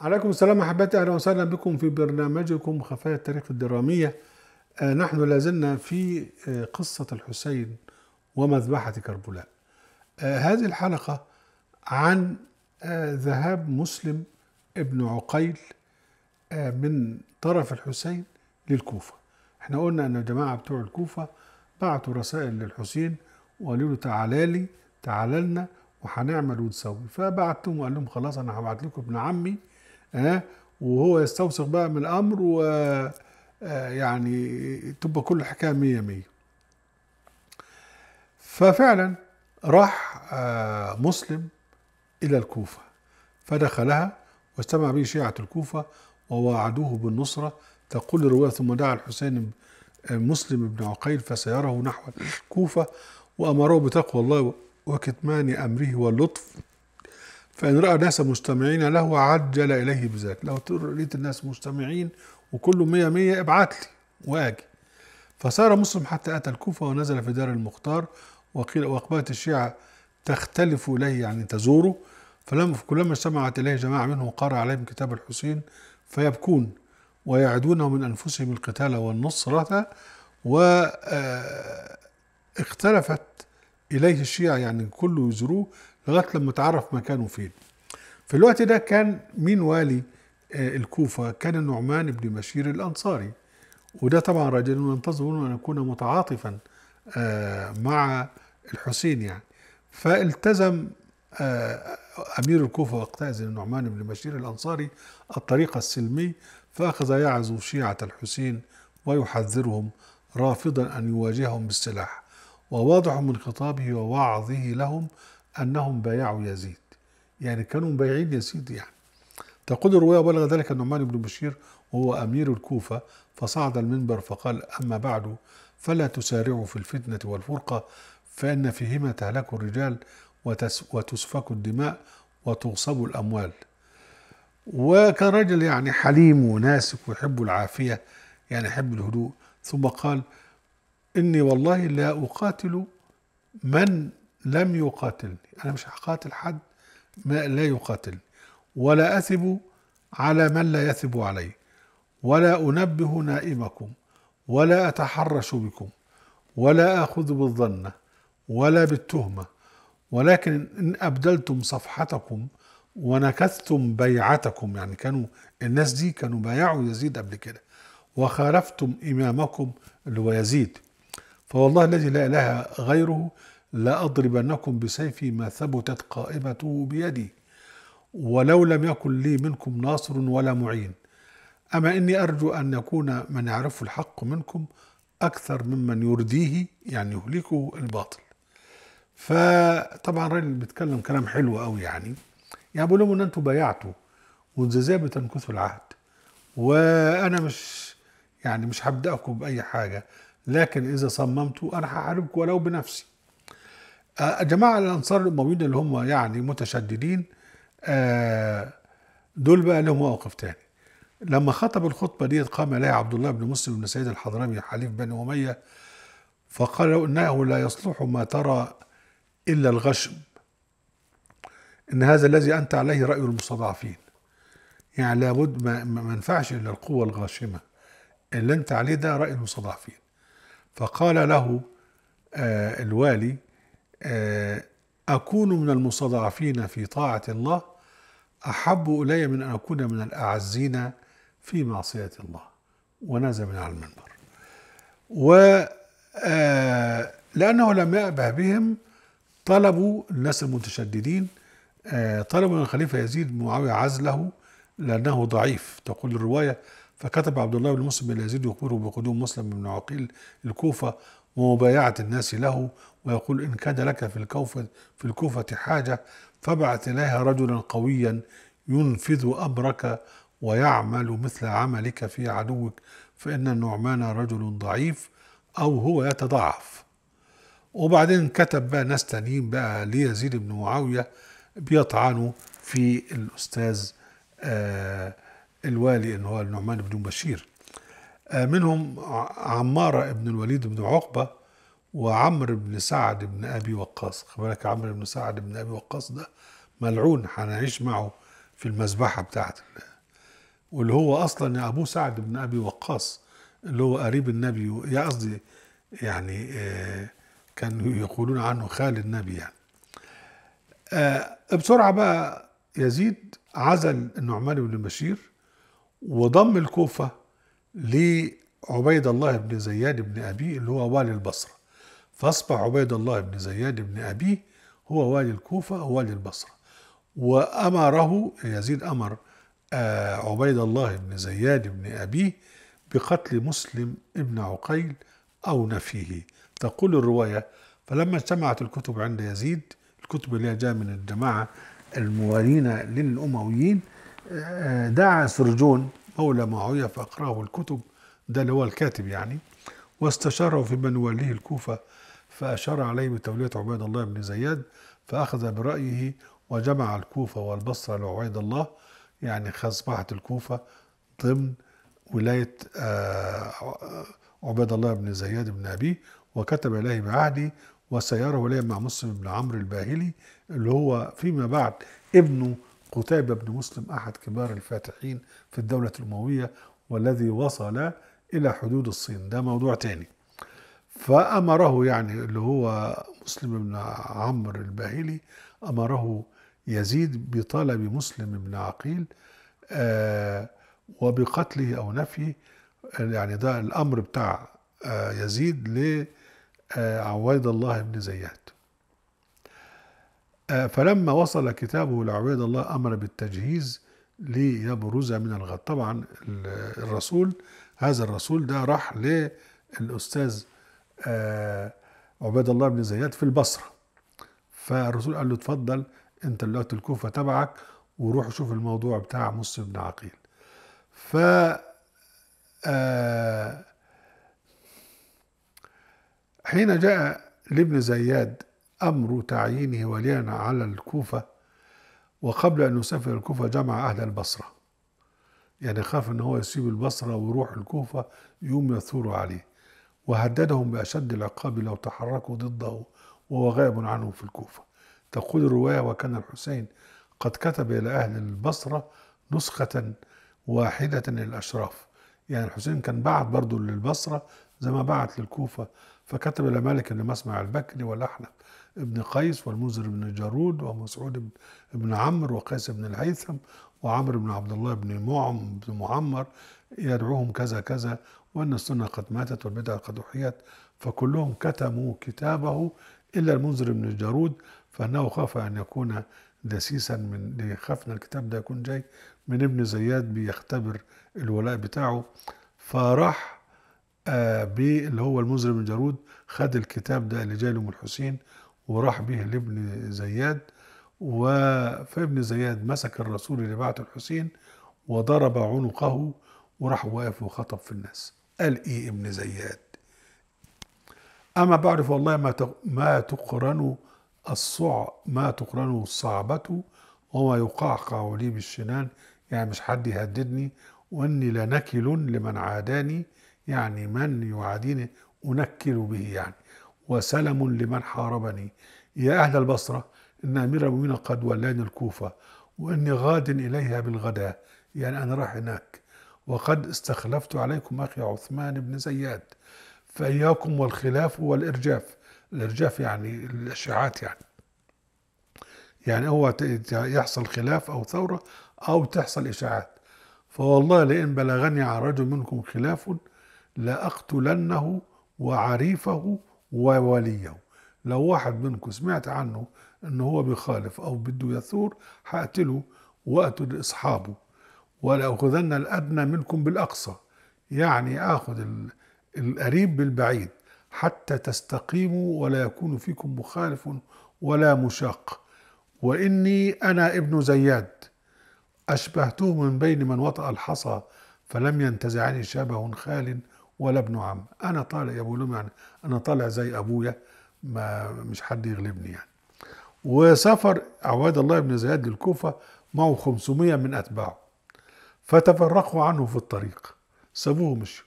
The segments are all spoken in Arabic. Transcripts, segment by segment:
عليكم السلام احبتي اهلا وسهلا بكم في برنامجكم خفايا التاريخ الدراميه آه نحن لازلنا في آه قصه الحسين ومذبحه كربلاء آه هذه الحلقه عن آه، ذهاب مسلم ابن عقيل آه، من طرف الحسين للكوفه احنا قلنا ان الجماعه بتوع الكوفه بعتوا رسائل للحسين وقالوا له تعالى لي تعال لنا وهنعمل ونسوي فبعتهم وقال لهم خلاص انا هبعت لكم ابن عمي ها وهو يستوثق بقى من الامر و آه، يعني تبقى كل الحكايه مية مية ففعلا راح آه، مسلم الى الكوفه فدخلها واجتمع به شيعه الكوفه وواعدوه بالنصره تقول الروايه ثم دعا الحسين آه، مسلم بن عقيل فسيره نحو الكوفه وامره بتقوى الله وكتمان امره واللطف فإن رأى الناس مجتمعين له عجل إليه بذلك لو لقيت الناس مجتمعين وكله مية مية ابعت لي وآجي فسار مسلم حتى أتى الكوفة ونزل في دار المختار وقيل وأقبلت الشيعة تختلف إليه يعني تزوره فلما كلما اجتمعت إليه جماعة منهم قرأ عليهم كتاب الحسين فيبكون ويعدونه من أنفسهم القتال والنصرة واختلفت آه، إليه الشيعة يعني كله يزوروه لغايه لما تعرف مكانه فين في الوقت ده كان مين والي آه، الكوفة كان النعمان بن بشير الأنصاري وده طبعا رجل ينتظر أن يكون متعاطفا آه، مع الحسين يعني فالتزم آه، أمير الكوفة وقتها النعمان بن بشير الأنصاري الطريق السلمي فأخذ يعز شيعة الحسين ويحذرهم رافضا أن يواجههم بالسلاح وواضح من خطابه ووعظه لهم أنهم بايعوا يزيد يعني كانوا مبايعين يزيد يعني تقول الرواية بلغ ذلك النعمان بن بشير وهو أمير الكوفة فصعد المنبر فقال أما بعد فلا تسارعوا في الفتنة والفرقة فإن فيهما تهلك الرجال وتسفك الدماء وتغصب الأموال وكان رجل يعني حليم وناسك ويحب العافية يعني يحب الهدوء ثم قال إني والله لا أقاتل من لم يقاتلني أنا مش هقاتل حد ما لا يقاتلني ولا أثب على من لا يثب علي ولا أنبه نائمكم ولا أتحرش بكم ولا أخذ بالظنة ولا بالتهمة ولكن إن أبدلتم صفحتكم ونكثتم بيعتكم يعني كانوا الناس دي كانوا بايعوا يزيد قبل كده وخالفتم إمامكم اللي هو يزيد فوالله الذي لا إله غيره لأضربنكم بسيفي ما ثبتت قائمته بيدي ولو لم يكن لي منكم ناصر ولا معين أما إني أرجو أن يكون من يعرف الحق منكم أكثر ممن يرديه يعني يهلكه الباطل فطبعا الراجل بيتكلم كلام حلو قوي يعني يعني بقول لهم ان انتوا بايعتوا والجزاء بتنكثوا العهد وانا مش يعني مش هبداكم باي حاجه لكن اذا صممتوا انا هحاربكم ولو بنفسي آه، جماعة الأنصار الأمويين اللي هم يعني متشددين آه، دول بقى لهم موقف تاني لما خطب الخطبة دي قام إليها عبد الله بن مسلم بن سيد الحضرمي حليف بني أمية فقال له إنه لا يصلح ما ترى إلا الغشم إن هذا الذي أنت عليه رأي المستضعفين يعني لابد ما, منفعش ينفعش إلا القوة الغاشمة اللي أنت عليه ده رأي المستضعفين فقال له آه، الوالي آه، أكون من المستضعفين في طاعة الله أحب إلي من أن أكون من الأعزين في معصية الله ونزل من على المنبر و آه، لأنه لم يأبه بهم طلبوا الناس المتشددين آه، طلبوا من الخليفة يزيد معاوية عزله لأنه ضعيف تقول الرواية فكتب عبد الله بن مسلم بن يزيد يخبره بقدوم مسلم بن عقيل الكوفة ومبايعة الناس له ويقول إن كان لك في الكوفة في الكوفة حاجة فابعث إليها رجلا قويا ينفذ أمرك ويعمل مثل عملك في عدوك فإن النعمان رجل ضعيف أو هو يتضعف وبعدين كتب بقى ناس تانيين بقى ليزيد بن معاوية بيطعنوا في الأستاذ آه الوالي إن هو النعمان بن بشير آه منهم عمارة بن الوليد بن عقبة وعمرو بن سعد بن ابي وقاص خلي بالك عمرو بن سعد بن ابي وقاص ده ملعون هنعيش معه في المذبحه بتاعت واللي هو اصلا ابوه سعد بن ابي وقاص اللي هو قريب النبي يا قصدي يعني آه، كانوا يقولون عنه خال النبي يعني آه، بسرعه بقى يزيد عزل النعمان بن بشير وضم الكوفه لعبيد الله بن زياد بن ابي اللي هو والي البصره فأصبح عبيد الله بن زياد بن أبيه هو والي الكوفة أو والي البصرة وأمره يزيد أمر آه، عبيد الله بن زياد بن أبيه بقتل مسلم ابن عقيل أو نفيه تقول الرواية فلما اجتمعت الكتب عند يزيد الكتب اللي جاء من الجماعة الموالين للأمويين آه، دعا سرجون مولى معاوية فأقراه الكتب ده اللي هو الكاتب يعني واستشاره في من يوليه الكوفة فأشار عليه بتولية عبيد الله بن زياد فأخذ برأيه وجمع الكوفة والبصرة لعبيد الله يعني أصبحت الكوفة ضمن ولاية آه، عبيد الله بن زياد بن أبيه وكتب إليه بعهده وسيره إليه مع مسلم بن عمرو الباهلي اللي هو فيما بعد ابنه قتيبة بن مسلم أحد كبار الفاتحين في الدولة الأموية والذي وصل إلى حدود الصين ده موضوع تاني فأمره يعني اللي هو مسلم بن عمرو الباهلي أمره يزيد بطلب مسلم بن عقيل آه، وبقتله أو نفيه يعني ده الأمر بتاع آه، يزيد لعويد آه، الله بن زياد فلما وصل كتابه لعبيد الله أمر بالتجهيز ليبرز من الغد طبعا الرسول هذا الرسول ده راح للأستاذ آه، عبيد الله بن زياد في البصرة فالرسول قال له اتفضل انت دلوقتي الكوفة تبعك وروح شوف الموضوع بتاع مص بن عقيل ف آه، حين جاء لابن زياد أمر تعيينه وليا على الكوفة وقبل أن يسافر الكوفة جمع أهل البصرة يعني خاف أن هو يسيب البصرة ويروح الكوفة يوم يثور عليه وهددهم بأشد العقاب لو تحركوا ضده وهو غائب عنهم في الكوفة تقول الرواية وكان الحسين قد كتب إلى أهل البصرة نسخة واحدة للأشراف يعني الحسين كان بعت برضه للبصرة زي ما بعت للكوفة فكتب إلى مالك بن مسمع البكري والأحنف ابن قيس والمنذر بن جارود ومسعود بن عمرو وقيس بن الهيثم وعمرو بن عبد الله بن معم بن معمر يدعوهم كذا كذا وأن السنة قد ماتت والبدعة قد أحيت فكلهم كتموا كتابه إلا المنذر بن الجارود فأنه خاف أن يكون دسيسا من أن الكتاب ده يكون جاي من ابن زياد بيختبر الولاء بتاعه فراح آه اللي هو المنذر بن جارود خد الكتاب ده اللي جاي له من الحسين وراح به لابن زياد وفابن زياد مسك الرسول اللي بعته الحسين وضرب عنقه وراح واقف وخطب في الناس قال ايه ابن زياد اما بعرف والله ما ما تقرن الصع ما تقرنه الصعبة وما يقعقع لي بالشنان يعني مش حد يهددني واني لنكل لمن عاداني يعني من يعاديني انكل به يعني وسلم لمن حاربني يا اهل البصره إن أمير المؤمنين قد ولاني الكوفة وإني غاد إليها بالغداء يعني أنا راح هناك وقد استخلفت عليكم أخي عثمان بن زياد فإياكم والخلاف والإرجاف الإرجاف يعني الإشاعات يعني يعني هو يحصل خلاف أو ثورة أو تحصل إشاعات فوالله لئن بلغني عن رجل منكم خلاف لأقتلنه وعريفه ووليه لو واحد منكم سمعت عنه ان هو بيخالف او بده يثور هقتله واقتل اصحابه ولاخذن الادنى منكم بالاقصى يعني اخذ القريب بالبعيد حتى تستقيموا ولا يكون فيكم مخالف ولا مشاق واني انا ابن زياد اشبهته من بين من وطأ الحصى فلم ينتزعني شبه خال ولا ابن عم انا طالع يا ابو يعني انا طالع زي ابويا ما مش حد يغلبني يعني وسافر عباد الله بن زياد للكوفة معه 500 من أتباعه فتفرقوا عنه في الطريق سابوه مشوا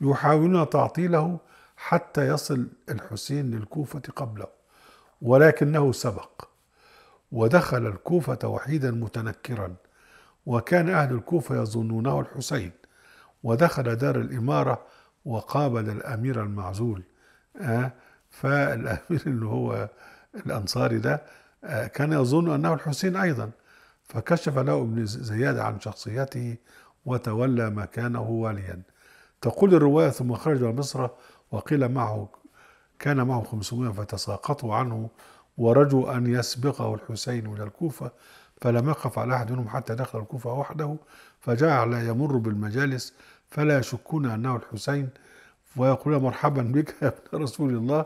يحاولون تعطيله حتى يصل الحسين للكوفة قبله ولكنه سبق ودخل الكوفة وحيدا متنكرا وكان أهل الكوفة يظنونه الحسين ودخل دار الإمارة وقابل الأمير المعزول آه، فالأمير اللي هو الأنصاري ده آه، كان يظن أنه الحسين أيضا فكشف له ابن زياد عن شخصيته وتولى مكانه واليا تقول الرواية ثم خرج إلى مصر وقيل معه كان معه 500 فتساقطوا عنه ورجوا أن يسبقه الحسين إلى الكوفة فلم يقف على أحد منهم حتى دخل الكوفة وحده فجعل يمر بالمجالس فلا يشكون أنه الحسين ويقولون مرحبا بك يا ابن رسول الله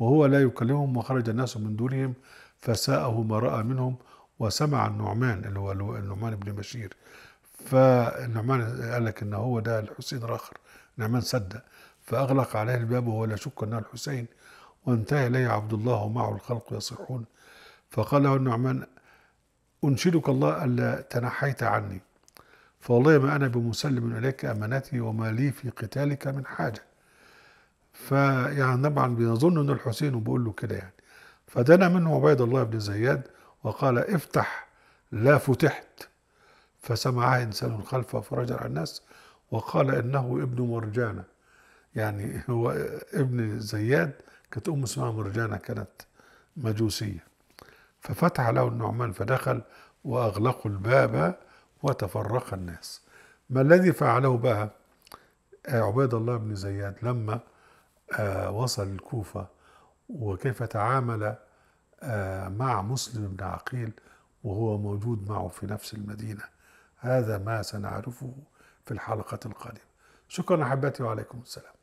وهو لا يكلمهم وخرج الناس من دونهم فساءه ما رأى منهم وسمع النعمان اللي هو النعمان بن بشير فالنعمان قال لك ان هو ده الحسين الاخر نعمان صدق فاغلق عليه الباب وهو لا شك انه الحسين وانتهى اليه عبد الله ومعه الخلق يصيحون فقال له النعمان انشدك الله الا تنحيت عني فوالله ما انا بمسلم اليك امانتي وما لي في قتالك من حاجه فيعني طبعا بيظن ان الحسين وبيقول له كده يعني فدنا منه عبيد الله بن زياد وقال افتح لا فتحت فسمعها انسان خلفه فرجع الناس وقال انه ابن مرجانه يعني هو ابن زياد كانت امه اسمها مرجانه كانت مجوسيه ففتح له النعمان فدخل واغلقوا الباب وتفرق الناس ما الذي فعله بها آه، عبيد الله بن زياد لما آه، وصل الكوفة وكيف تعامل آه، مع مسلم بن عقيل وهو موجود معه في نفس المدينة هذا ما سنعرفه في الحلقة القادمة شكرا أحبتي وعليكم السلام